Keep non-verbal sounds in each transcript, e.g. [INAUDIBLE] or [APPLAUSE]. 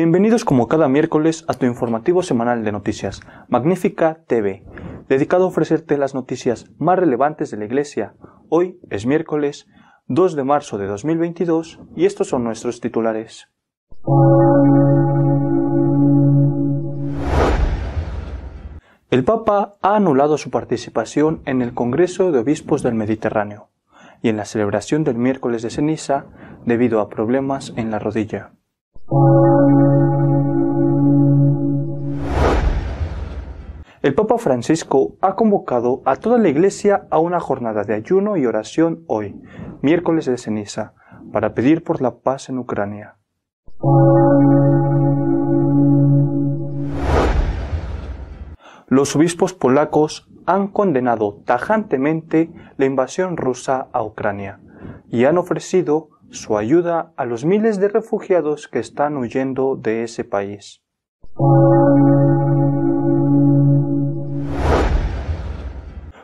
Bienvenidos como cada miércoles a tu informativo semanal de noticias, Magnífica TV, dedicado a ofrecerte las noticias más relevantes de la Iglesia. Hoy es miércoles 2 de marzo de 2022 y estos son nuestros titulares. El Papa ha anulado su participación en el Congreso de Obispos del Mediterráneo y en la celebración del miércoles de ceniza debido a problemas en la rodilla. El Papa Francisco ha convocado a toda la Iglesia a una jornada de ayuno y oración hoy, miércoles de ceniza, para pedir por la paz en Ucrania. Los obispos polacos han condenado tajantemente la invasión rusa a Ucrania y han ofrecido su ayuda a los miles de refugiados que están huyendo de ese país.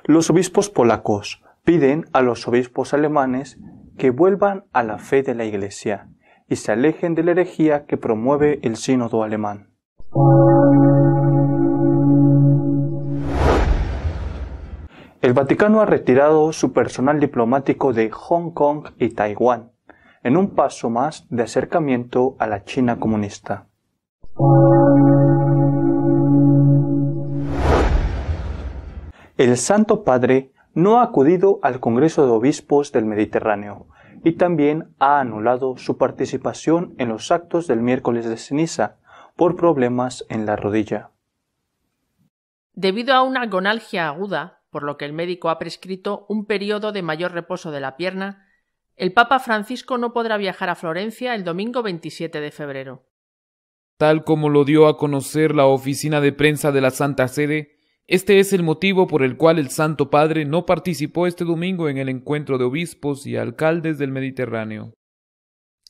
Los obispos polacos piden a los obispos alemanes que vuelvan a la fe de la Iglesia y se alejen de la herejía que promueve el sínodo alemán. El Vaticano ha retirado su personal diplomático de Hong Kong y Taiwán en un paso más de acercamiento a la China comunista. El Santo Padre no ha acudido al Congreso de Obispos del Mediterráneo y también ha anulado su participación en los actos del miércoles de ceniza por problemas en la rodilla. Debido a una gonalgia aguda, por lo que el médico ha prescrito un periodo de mayor reposo de la pierna, el Papa Francisco no podrá viajar a Florencia el domingo 27 de febrero. Tal como lo dio a conocer la oficina de prensa de la Santa Sede, este es el motivo por el cual el Santo Padre no participó este domingo en el encuentro de obispos y alcaldes del Mediterráneo.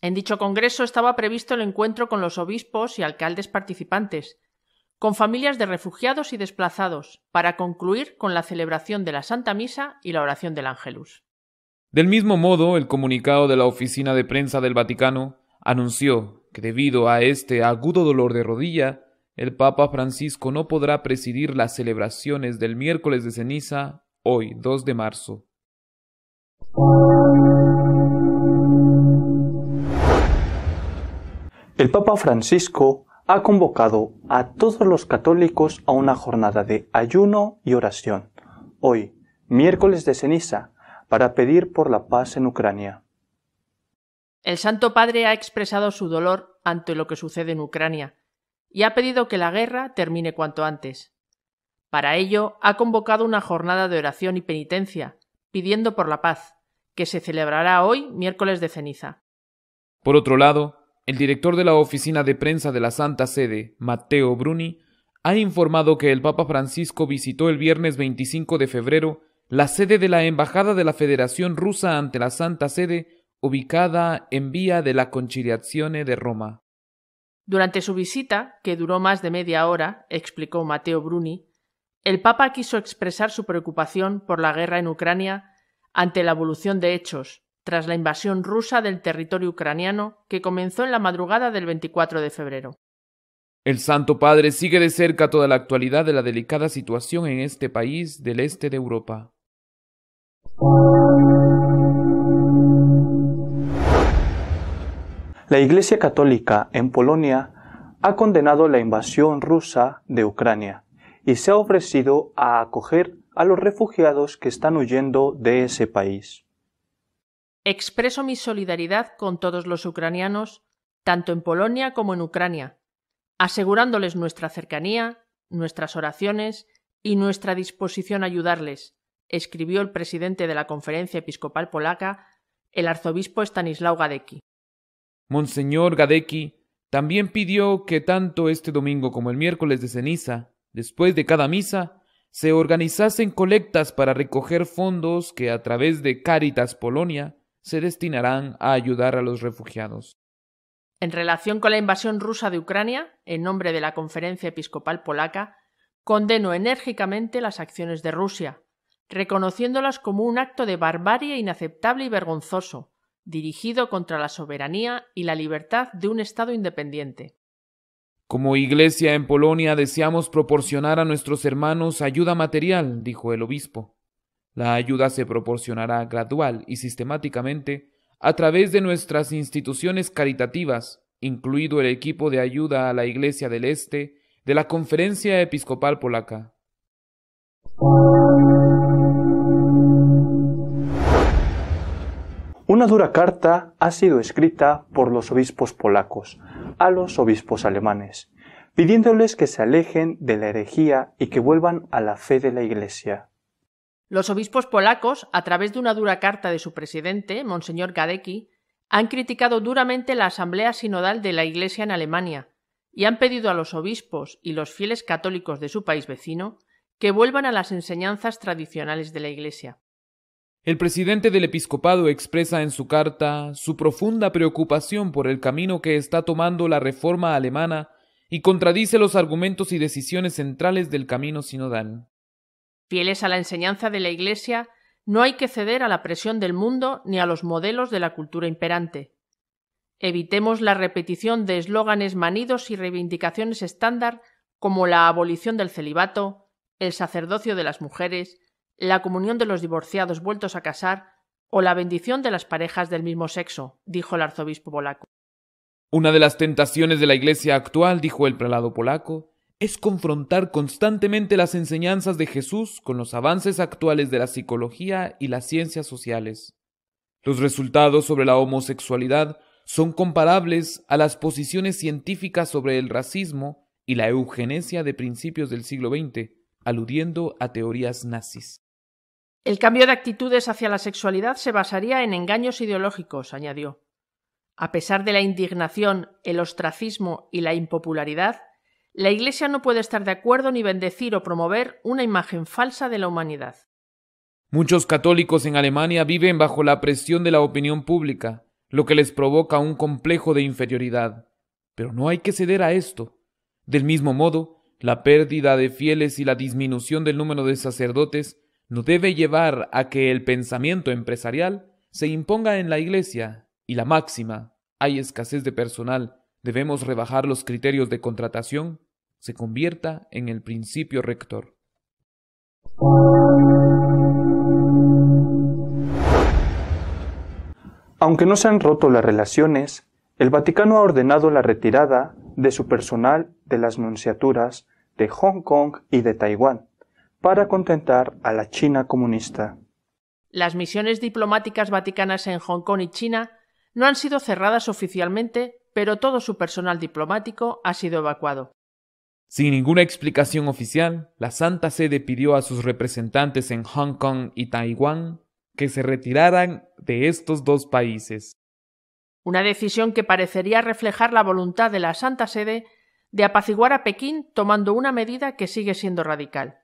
En dicho congreso estaba previsto el encuentro con los obispos y alcaldes participantes, con familias de refugiados y desplazados, para concluir con la celebración de la Santa Misa y la oración del Ángelus. Del mismo modo, el comunicado de la Oficina de Prensa del Vaticano anunció que debido a este agudo dolor de rodilla, el Papa Francisco no podrá presidir las celebraciones del miércoles de ceniza, hoy 2 de marzo. El Papa Francisco ha convocado a todos los católicos a una jornada de ayuno y oración, hoy, miércoles de ceniza, para pedir por la paz en Ucrania. El Santo Padre ha expresado su dolor ante lo que sucede en Ucrania y ha pedido que la guerra termine cuanto antes. Para ello ha convocado una jornada de oración y penitencia, pidiendo por la paz, que se celebrará hoy, miércoles de ceniza. Por otro lado, el director de la oficina de prensa de la Santa Sede, Matteo Bruni, ha informado que el Papa Francisco visitó el viernes 25 de febrero la sede de la Embajada de la Federación Rusa ante la Santa Sede, ubicada en Vía de la Conciliazione de Roma. Durante su visita, que duró más de media hora, explicó Mateo Bruni, el Papa quiso expresar su preocupación por la guerra en Ucrania ante la evolución de hechos tras la invasión rusa del territorio ucraniano que comenzó en la madrugada del 24 de febrero. El Santo Padre sigue de cerca toda la actualidad de la delicada situación en este país del este de Europa. La Iglesia Católica en Polonia ha condenado la invasión rusa de Ucrania y se ha ofrecido a acoger a los refugiados que están huyendo de ese país. Expreso mi solidaridad con todos los ucranianos, tanto en Polonia como en Ucrania, asegurándoles nuestra cercanía, nuestras oraciones y nuestra disposición a ayudarles, escribió el presidente de la Conferencia Episcopal Polaca, el arzobispo Stanislao Gadecki. Monseñor Gadecki también pidió que tanto este domingo como el miércoles de ceniza, después de cada misa, se organizasen colectas para recoger fondos que a través de Cáritas Polonia se destinarán a ayudar a los refugiados. En relación con la invasión rusa de Ucrania, en nombre de la Conferencia Episcopal Polaca, condeno enérgicamente las acciones de Rusia, reconociéndolas como un acto de barbarie inaceptable y vergonzoso, dirigido contra la soberanía y la libertad de un Estado independiente. Como iglesia en Polonia deseamos proporcionar a nuestros hermanos ayuda material, dijo el obispo. La ayuda se proporcionará gradual y sistemáticamente a través de nuestras instituciones caritativas, incluido el equipo de ayuda a la Iglesia del Este de la Conferencia Episcopal Polaca. Una dura carta ha sido escrita por los obispos polacos a los obispos alemanes, pidiéndoles que se alejen de la herejía y que vuelvan a la fe de la Iglesia. Los obispos polacos, a través de una dura carta de su presidente, Monseñor Gadecki, han criticado duramente la Asamblea Sinodal de la Iglesia en Alemania y han pedido a los obispos y los fieles católicos de su país vecino que vuelvan a las enseñanzas tradicionales de la Iglesia. El presidente del episcopado expresa en su carta su profunda preocupación por el camino que está tomando la reforma alemana y contradice los argumentos y decisiones centrales del camino sinodal. Fieles a la enseñanza de la Iglesia, no hay que ceder a la presión del mundo ni a los modelos de la cultura imperante. Evitemos la repetición de eslóganes manidos y reivindicaciones estándar como la abolición del celibato, el sacerdocio de las mujeres, la comunión de los divorciados vueltos a casar o la bendición de las parejas del mismo sexo, dijo el arzobispo polaco. Una de las tentaciones de la Iglesia actual, dijo el prelado polaco, es confrontar constantemente las enseñanzas de Jesús con los avances actuales de la psicología y las ciencias sociales. Los resultados sobre la homosexualidad son comparables a las posiciones científicas sobre el racismo y la eugenesia de principios del siglo XX, aludiendo a teorías nazis. El cambio de actitudes hacia la sexualidad se basaría en engaños ideológicos, añadió. A pesar de la indignación, el ostracismo y la impopularidad, la Iglesia no puede estar de acuerdo ni bendecir o promover una imagen falsa de la humanidad. Muchos católicos en Alemania viven bajo la presión de la opinión pública, lo que les provoca un complejo de inferioridad. Pero no hay que ceder a esto. Del mismo modo, la pérdida de fieles y la disminución del número de sacerdotes no debe llevar a que el pensamiento empresarial se imponga en la Iglesia y la máxima hay escasez de personal, debemos rebajar los criterios de contratación, se convierta en el principio rector. Aunque no se han roto las relaciones, el Vaticano ha ordenado la retirada de su personal de las nunciaturas de Hong Kong y de Taiwán, para contentar a la China comunista. Las misiones diplomáticas vaticanas en Hong Kong y China no han sido cerradas oficialmente, pero todo su personal diplomático ha sido evacuado. Sin ninguna explicación oficial, la Santa Sede pidió a sus representantes en Hong Kong y Taiwán que se retiraran de estos dos países. Una decisión que parecería reflejar la voluntad de la Santa Sede de apaciguar a Pekín tomando una medida que sigue siendo radical.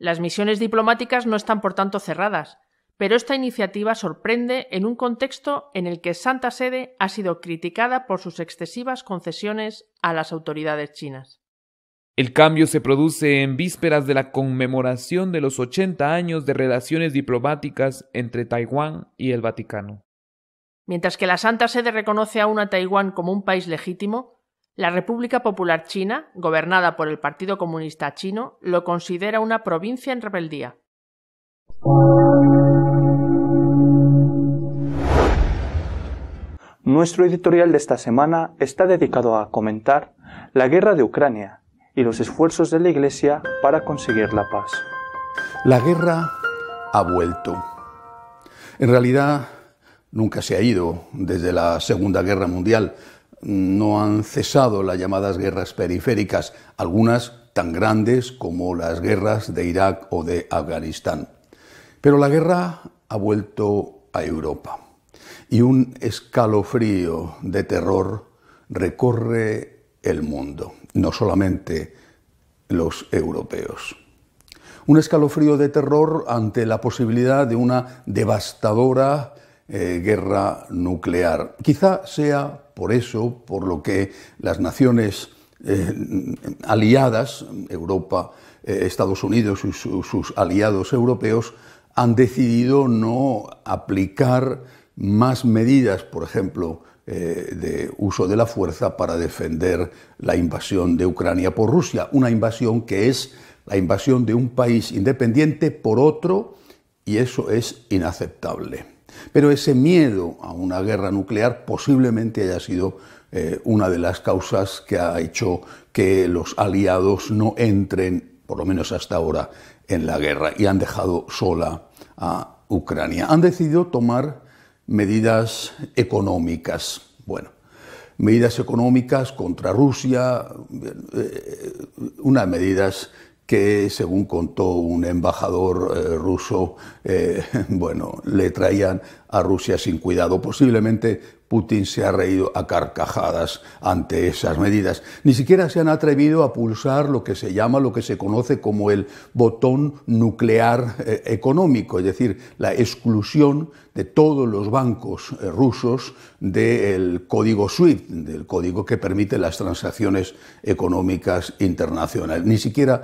Las misiones diplomáticas no están por tanto cerradas, pero esta iniciativa sorprende en un contexto en el que Santa Sede ha sido criticada por sus excesivas concesiones a las autoridades chinas. El cambio se produce en vísperas de la conmemoración de los 80 años de relaciones diplomáticas entre Taiwán y el Vaticano. Mientras que la Santa Sede reconoce aún a Taiwán como un país legítimo, la República Popular China, gobernada por el Partido Comunista Chino, lo considera una provincia en rebeldía. Nuestro editorial de esta semana está dedicado a comentar la guerra de Ucrania y los esfuerzos de la Iglesia para conseguir la paz. La guerra ha vuelto. En realidad, nunca se ha ido desde la Segunda Guerra Mundial, no han cesado las llamadas guerras periféricas, algunas tan grandes como las guerras de Irak o de Afganistán. Pero la guerra ha vuelto a Europa y un escalofrío de terror recorre el mundo, no solamente los europeos. Un escalofrío de terror ante la posibilidad de una devastadora eh, guerra nuclear. Quizá sea por eso, por lo que las naciones eh, aliadas, Europa, eh, Estados Unidos y sus aliados europeos, han decidido no aplicar más medidas, por ejemplo, de uso de la fuerza para defender la invasión de Ucrania por Rusia, una invasión que es la invasión de un país independiente por otro, y eso es inaceptable. Pero ese miedo a una guerra nuclear posiblemente haya sido eh, una de las causas que ha hecho que los aliados no entren, por lo menos hasta ahora, en la guerra y han dejado sola a Ucrania. Han decidido tomar medidas económicas. Bueno, medidas económicas contra Rusia, eh, eh, unas medidas que, según contó un embajador eh, ruso, eh, [LAUGHS] bueno, le traían a Rusia sin cuidado. Posiblemente Putin se ha reído a carcajadas ante esas medidas. Ni siquiera se han atrevido a pulsar lo que se llama, lo que se conoce como el botón nuclear eh, económico, es decir, la exclusión de todos los bancos rusos del código SWIFT, del código que permite las transacciones económicas internacionales. Ni siquiera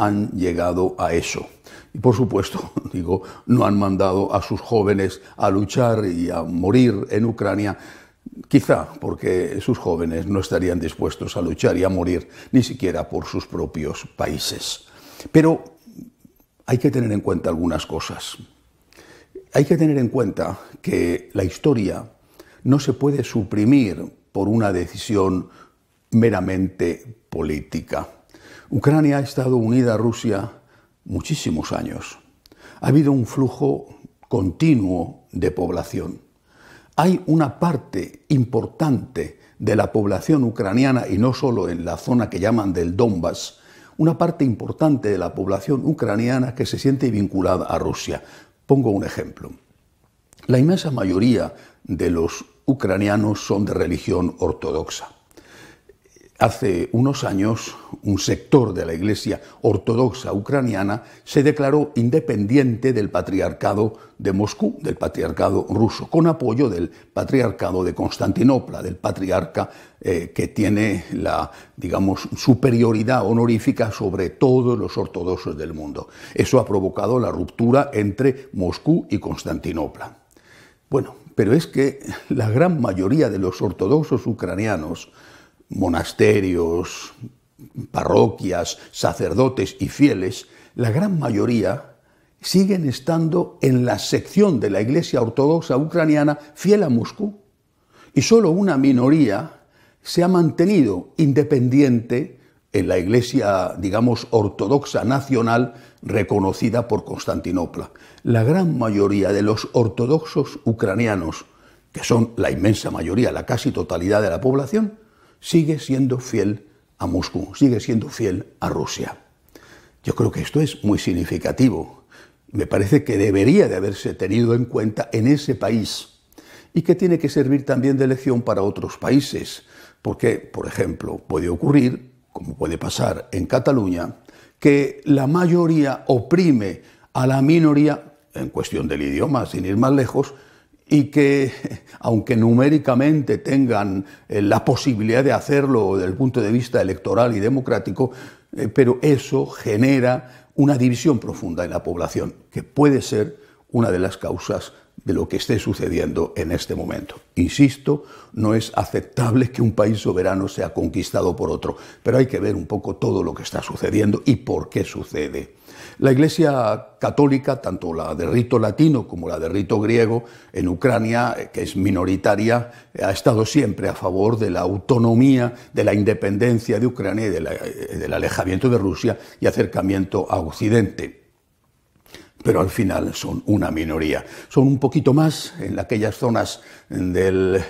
han llegado a eso. Y por supuesto, [LAUGHS] digo, no han mandado a sus jóvenes a luchar y a morir en Ucrania, quizá porque sus jóvenes no estarían dispuestos a luchar y a morir ni siquiera por sus propios países. Pero hay que tener en cuenta algunas cosas. Hay que tener en cuenta que la historia no se puede suprimir por una decisión meramente política. Ucrania ha estado unida a Rusia muchísimos años. Ha habido un flujo continuo de población. Hay una parte importante de la población ucraniana, y no solo en la zona que llaman del Donbass, una parte importante de la población ucraniana que se siente vinculada a Rusia. Pongo un ejemplo. La inmensa mayoría de los ucranianos son de religión ortodoxa. Hace unos años, un sector de la Iglesia ortodoxa ucraniana se declaró independiente del patriarcado de Moscú, del patriarcado ruso, con apoyo del patriarcado de Constantinopla, del patriarca eh, que tiene la, digamos, superioridad honorífica sobre todos los ortodoxos del mundo. Eso ha provocado la ruptura entre Moscú y Constantinopla. Bueno, pero es que la gran mayoría de los ortodoxos ucranianos monasterios, parroquias, sacerdotes y fieles, la gran mayoría siguen estando en la sección de la Iglesia Ortodoxa Ucraniana fiel a Moscú y solo una minoría se ha mantenido independiente en la Iglesia, digamos, ortodoxa nacional reconocida por Constantinopla. La gran mayoría de los ortodoxos ucranianos, que son la inmensa mayoría, la casi totalidad de la población, sigue siendo fiel a Moscú, sigue siendo fiel a Rusia. Yo creo que esto es muy significativo. Me parece que debería de haberse tenido en cuenta en ese país y que tiene que servir también de lección para otros países, porque, por ejemplo, puede ocurrir, como puede pasar en Cataluña, que la mayoría oprime a la minoría, en cuestión del idioma, sin ir más lejos, y que, [LAUGHS] aunque numéricamente tengan eh, la posibilidad de hacerlo desde el punto de vista electoral y democrático, eh, pero eso genera una división profunda en la población, que puede ser una de las causas de lo que esté sucediendo en este momento. Insisto, no es aceptable que un país soberano sea conquistado por otro, pero hay que ver un poco todo lo que está sucediendo y por qué sucede. La Iglesia católica, tanto la de rito latino como la de rito griego, en Ucrania, eh, que es minoritaria, eh, ha estado siempre a favor de la autonomía, de la independencia de Ucrania eh, del alejamiento de Rusia y acercamiento a Occidente pero al final son una minoría. Son un poquito más en aquellas zonas del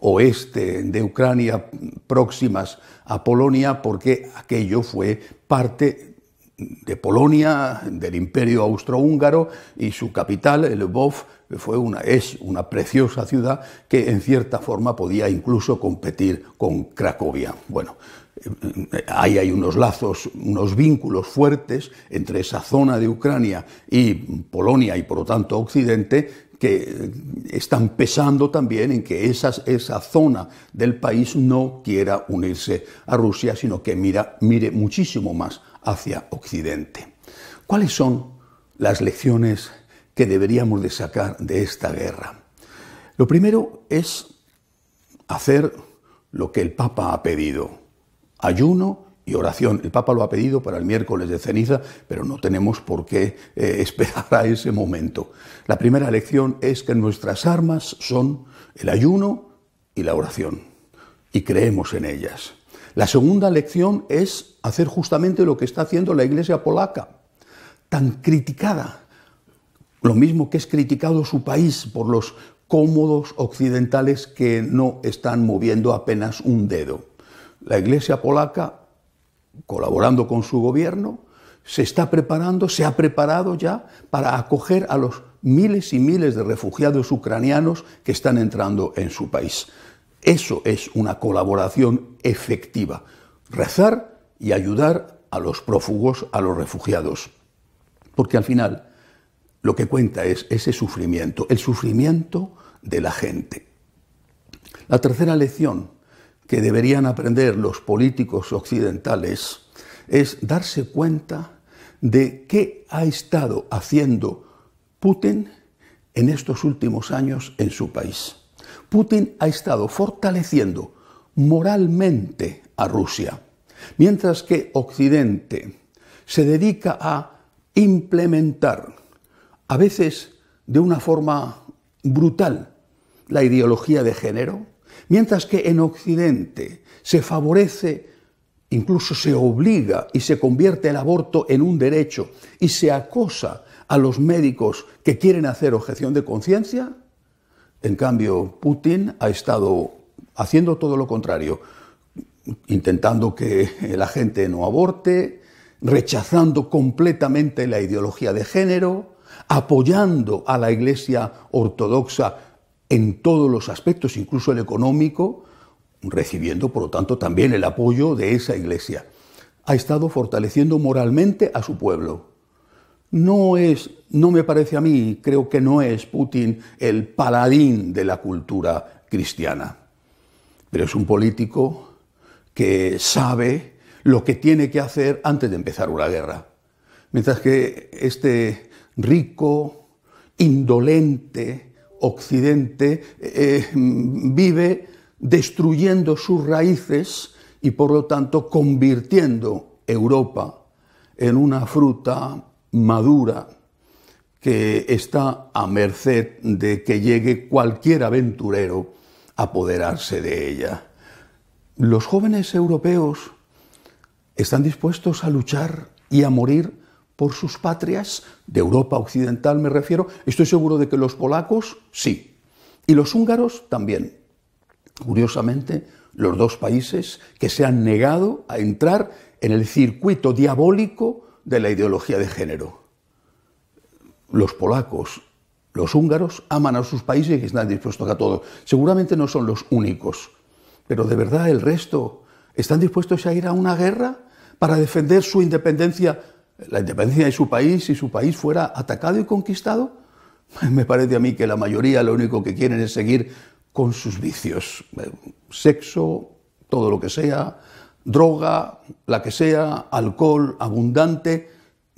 oeste de Ucrania próximas a Polonia, porque aquello fue parte de Polonia, del Imperio Austrohúngaro, y su capital, Lvov, fue una, es una preciosa ciudad que en cierta forma podía incluso competir con Cracovia. Bueno, eh, ahí hay unos lazos, unos vínculos fuertes entre esa zona de Ucrania y Polonia y por lo tanto Occidente que eh, están pesando también en que esa zona del país no quiera unirse a Rusia, sino que mire muchísimo más hacia Occidente. ¿Cuáles son las lecciones que deberíamos de sacar de esta guerra? Lo primero es hacer lo que el Papa ha pedido, ayuno y oración. El Papa lo ha pedido para el miércoles de ceniza, pero no tenemos por qué eh, [LAUGHS] esperar a ese momento. La primera lección es que nuestras armas son el ayuno y la oración, y creemos en ellas. La segunda lección es hacer justamente lo que está haciendo la Iglesia polaca, tan criticada, lo mismo que es criticado su país por los cómodos occidentales que no están moviendo apenas un dedo. La Iglesia polaca, colaborando con su gobierno, se está preparando, se ha preparado ya para acoger a los miles y miles de refugiados ucranianos que están entrando en su país. Eso es una colaboración efectiva, rezar y ayudar a los prófugos, a los refugiados. Porque al final lo que cuenta es ese sufrimiento, el sufrimiento de la gente. La tercera lección que deberían aprender los políticos occidentales es darse cuenta de qué ha estado haciendo Putin en estos últimos años en su país. Putin ha estado fortaleciendo moralmente a Rusia, mientras que Occidente se dedica a implementar, a veces de una forma brutal, la ideología de género, mientras que en Occidente se favorece, incluso se obliga y se convierte el aborto en un derecho y se acosa a los médicos que quieren hacer objeción de conciencia, en cambio, Putin ha estado haciendo todo lo contrario, intentando que la gente no aborte, rechazando completamente la ideología de género, apoyando a la Iglesia ortodoxa en todos los aspectos, incluso el económico, recibiendo, por lo tanto, también el apoyo de esa Iglesia. Ha estado fortaleciendo moralmente a su pueblo no es, no me parece a mí, creo que no es Putin el paladín de la cultura cristiana, pero es un político que sabe lo que tiene que hacer antes de empezar una guerra. Mientras que este rico, indolente occidente eh, vive destruyendo sus raíces y por lo tanto convirtiendo Europa en una fruta madura que está a merced de que llegue cualquier aventurero a apoderarse de ella. Los jóvenes europeos están dispuestos a luchar y a morir por sus patrias, de Europa occidental me refiero, estoy seguro de que los polacos sí, y los húngaros también. Curiosamente, los dos países que se han negado a entrar en el circuito diabólico de la ideología de género. Los polacos, los húngaros aman a sus países y están dispuestos a todo. Seguramente no son los únicos, pero de verdad el resto están dispuestos a ir a una guerra para defender su independencia, la independencia de su país, si su país fuera atacado y conquistado. [LAUGHS] Me parece a mí que la mayoría lo único que quieren es seguir con sus vicios, sexo, todo lo que sea, droga, la que sea, alcohol abundante,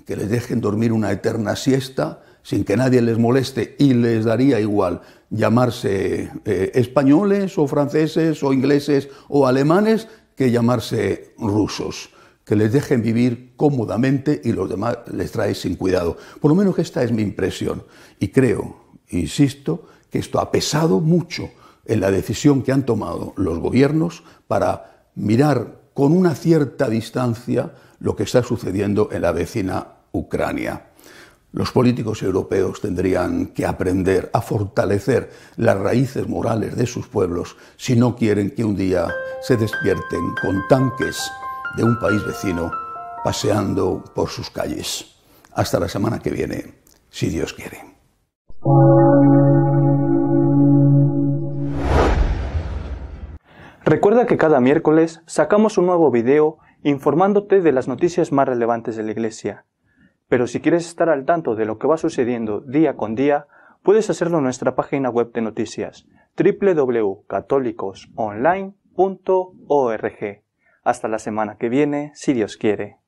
que les dejen dormir una eterna siesta sin que nadie les moleste y les daría igual llamarse eh, españoles o franceses o ingleses o alemanes que llamarse rusos. Que les dejen vivir cómodamente y los demás les trae sin cuidado. Por lo menos esta es mi impresión. Y creo, insisto, que esto ha pesado mucho en la decisión que han tomado los gobiernos para mirar con una cierta distancia lo que está sucediendo en la vecina Ucrania. Los políticos europeos tendrían que aprender a fortalecer las raíces morales de sus pueblos si no quieren que un día se despierten con tanques de un país vecino paseando por sus calles. Hasta la semana que viene, si Dios quiere. Recuerda que cada miércoles sacamos un nuevo video informándote de las noticias más relevantes de la Iglesia. Pero si quieres estar al tanto de lo que va sucediendo día con día, puedes hacerlo en nuestra página web de noticias www.catolicosonline.org. Hasta la semana que viene, si Dios quiere.